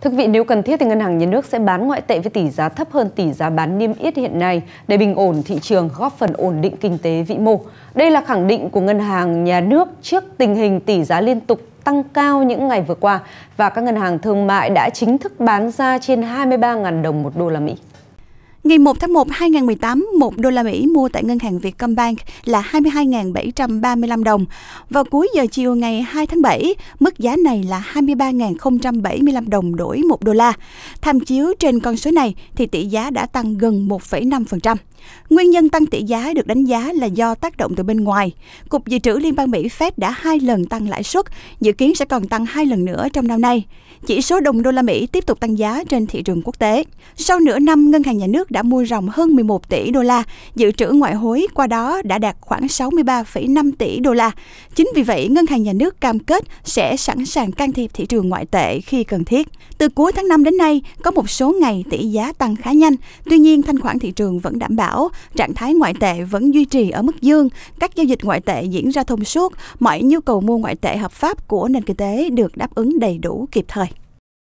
Thưa quý vị, nếu cần thiết thì ngân hàng nhà nước sẽ bán ngoại tệ với tỷ giá thấp hơn tỷ giá bán niêm yết hiện nay để bình ổn thị trường, góp phần ổn định kinh tế vĩ mô. Đây là khẳng định của ngân hàng nhà nước trước tình hình tỷ giá liên tục tăng cao những ngày vừa qua và các ngân hàng thương mại đã chính thức bán ra trên 23.000 đồng một đô la Mỹ. Ngày 1 tháng 1 2018, 1 đô la Mỹ mua tại ngân hàng Vietcombank là 22.735 đồng. Vào cuối giờ chiều ngày 2 tháng 7, mức giá này là 23.075 đồng đổi 1 đô la. Tham chiếu trên con số này thì tỷ giá đã tăng gần 1,5%. Nguyên nhân tăng tỷ giá được đánh giá là do tác động từ bên ngoài. Cục Dự trữ Liên bang Mỹ Fed đã hai lần tăng lãi suất, dự kiến sẽ còn tăng hai lần nữa trong năm nay. Chỉ số đồng đô la Mỹ tiếp tục tăng giá trên thị trường quốc tế. Sau nửa năm, Ngân hàng Nhà nước đã đã mua ròng hơn 11 tỷ đô la, dự trữ ngoại hối qua đó đã đạt khoảng 63,5 tỷ đô la. Chính vì vậy, Ngân hàng Nhà nước cam kết sẽ sẵn sàng can thiệp thị trường ngoại tệ khi cần thiết. Từ cuối tháng 5 đến nay, có một số ngày tỷ giá tăng khá nhanh, tuy nhiên thanh khoản thị trường vẫn đảm bảo, trạng thái ngoại tệ vẫn duy trì ở mức dương, các giao dịch ngoại tệ diễn ra thông suốt, mọi nhu cầu mua ngoại tệ hợp pháp của nền kinh tế được đáp ứng đầy đủ kịp thời.